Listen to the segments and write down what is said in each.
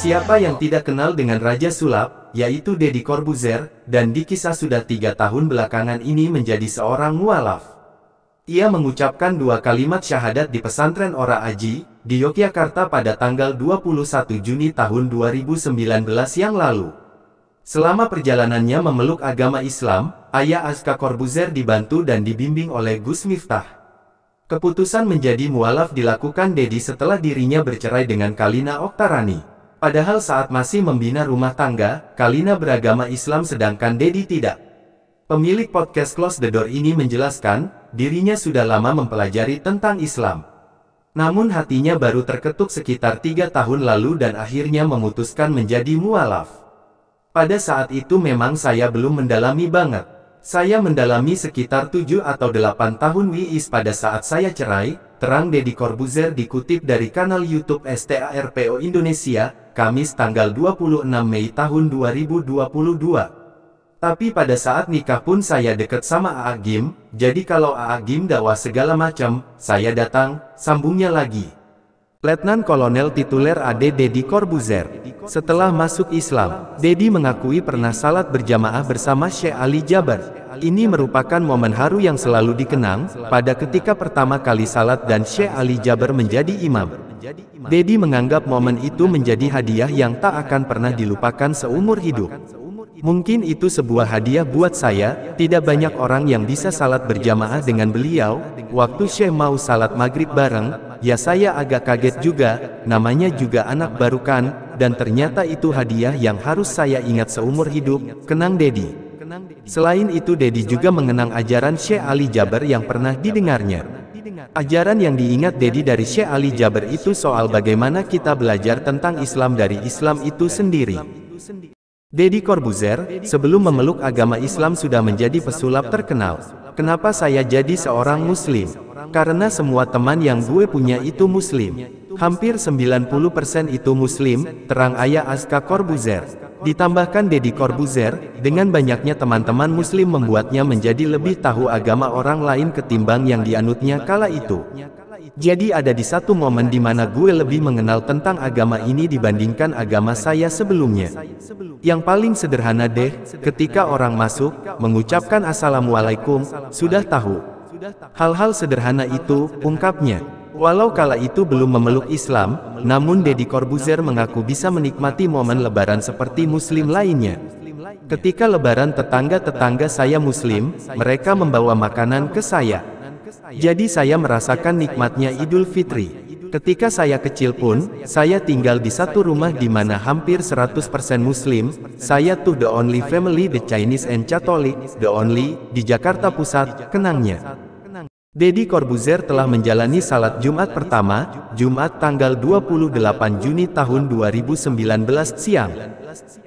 Siapa yang tidak kenal dengan Raja Sulap, yaitu Deddy Corbuzier, dan dikisah sudah tiga tahun belakangan ini menjadi seorang mualaf. Ia mengucapkan dua kalimat syahadat di pesantren Ora Aji, di Yogyakarta pada tanggal 21 Juni tahun 2019 yang lalu. Selama perjalanannya memeluk agama Islam, ayah Aska Corbuzier dibantu dan dibimbing oleh Gus Miftah. Keputusan menjadi mualaf dilakukan Dedi setelah dirinya bercerai dengan Kalina Oktarani. Padahal saat masih membina rumah tangga, Kalina beragama Islam sedangkan Dedi tidak. Pemilik podcast Close the Door ini menjelaskan, dirinya sudah lama mempelajari tentang Islam. Namun hatinya baru terketuk sekitar tiga tahun lalu dan akhirnya memutuskan menjadi mualaf. Pada saat itu memang saya belum mendalami banget. Saya mendalami sekitar 7 atau 8 tahun WIS pada saat saya cerai, terang Deddy Corbuzier dikutip dari kanal YouTube STARPO Indonesia, Kamis tanggal 26 Mei tahun 2022. Tapi pada saat nikah pun saya deket sama Aagim. jadi kalau Aagim dakwah segala macam, saya datang, sambungnya lagi. Letnan Kolonel Tituler Ade Dedi Corbuzier. Setelah masuk Islam, Dedi mengakui pernah salat berjamaah bersama Syekh Ali Jaber. Ini merupakan momen haru yang selalu dikenang, pada ketika pertama kali salat dan Syekh Ali Jaber menjadi imam. Dedi menganggap momen itu menjadi hadiah yang tak akan pernah dilupakan seumur hidup. Mungkin itu sebuah hadiah buat saya, tidak banyak orang yang bisa salat berjamaah dengan beliau, waktu Syekh mau salat maghrib bareng, ya saya agak kaget juga, namanya juga anak baru kan, dan ternyata itu hadiah yang harus saya ingat seumur hidup, kenang Dedi. Selain itu Dedi juga mengenang ajaran Syekh Ali Jaber yang pernah didengarnya. Ajaran yang diingat Dedi dari Syekh Ali Jaber itu soal bagaimana kita belajar tentang Islam dari Islam itu sendiri. Dedi Corbuzier, sebelum memeluk agama Islam sudah menjadi pesulap terkenal. Kenapa saya jadi seorang muslim? Karena semua teman yang gue punya itu muslim. Hampir 90% itu muslim, terang ayah Aska Corbuzier. Ditambahkan Deddy Corbuzier, dengan banyaknya teman-teman muslim membuatnya menjadi lebih tahu agama orang lain ketimbang yang dianutnya kala itu. Jadi ada di satu momen di mana gue lebih mengenal tentang agama ini dibandingkan agama saya sebelumnya. Yang paling sederhana deh, ketika orang masuk, mengucapkan Assalamualaikum, sudah tahu. Hal-hal sederhana itu, ungkapnya. Walau kala itu belum memeluk Islam, namun Deddy Corbuzier mengaku bisa menikmati momen lebaran seperti muslim lainnya. Ketika lebaran tetangga-tetangga saya muslim, mereka membawa makanan ke saya. Jadi saya merasakan nikmatnya Idul Fitri. Ketika saya kecil pun, saya tinggal di satu rumah di mana hampir 100% Muslim, saya tuh the only family the Chinese and Catholic, the only, di Jakarta Pusat, kenangnya. Deddy Corbuzier telah menjalani salat Jumat pertama, Jumat tanggal 28 Juni tahun 2019 siang.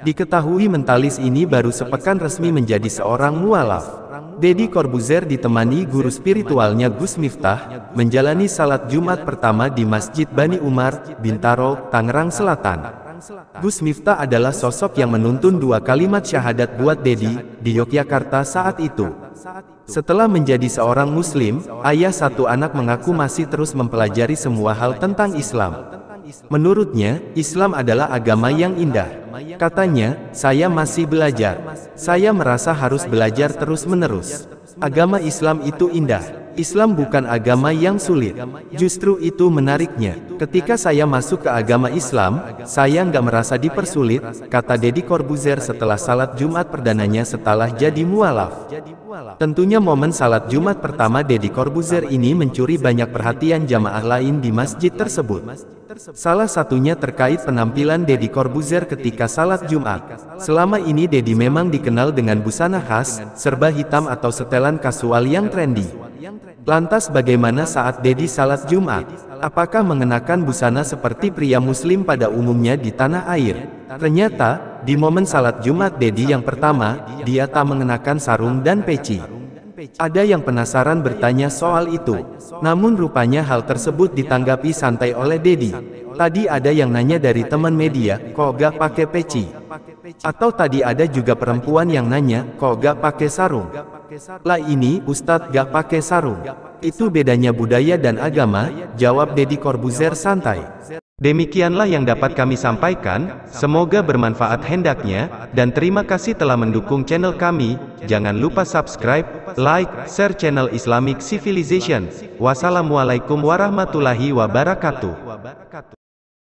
Diketahui mentalis ini baru sepekan resmi menjadi seorang mualaf. Deddy Corbuzier ditemani guru spiritualnya Gus Miftah, menjalani salat Jumat pertama di Masjid Bani Umar, Bintaro, Tangerang Selatan. Gus Miftah adalah sosok yang menuntun dua kalimat syahadat buat Dedi di Yogyakarta saat itu. Setelah menjadi seorang muslim, ayah satu anak mengaku masih terus mempelajari semua hal tentang Islam. Menurutnya, Islam adalah agama yang indah. Katanya, saya masih belajar. Saya merasa harus belajar terus-menerus. Agama Islam itu indah. Islam bukan agama yang sulit. Justru itu menariknya. Ketika saya masuk ke agama Islam, saya nggak merasa dipersulit, kata Deddy Corbuzier setelah salat Jumat perdananya setelah jadi mualaf. Tentunya momen salat Jumat pertama Deddy Corbuzier ini mencuri banyak perhatian jamaah lain di masjid tersebut. Salah satunya terkait penampilan Deddy Corbuzier ketika salat Jumat. Selama ini Deddy memang dikenal dengan busana khas, serba hitam atau setelan kasual yang trendy. Lantas bagaimana saat Deddy salat Jumat? Apakah mengenakan busana seperti pria muslim pada umumnya di tanah air? Ternyata, di momen salat Jumat Dedi yang pertama, dia tak mengenakan sarung dan peci. Ada yang penasaran bertanya soal itu. Namun rupanya hal tersebut ditanggapi santai oleh Dedi. Tadi ada yang nanya dari teman media, kok gak pakai peci? Atau tadi ada juga perempuan yang nanya, kok gak pakai sarung? Lah ini, Ustadz gak pakai sarung. Itu bedanya budaya dan agama, jawab Dedi Corbuzier santai. Demikianlah yang dapat kami sampaikan, semoga bermanfaat hendaknya, dan terima kasih telah mendukung channel kami, jangan lupa subscribe, like, share channel Islamic Civilization. Wassalamualaikum warahmatullahi wabarakatuh.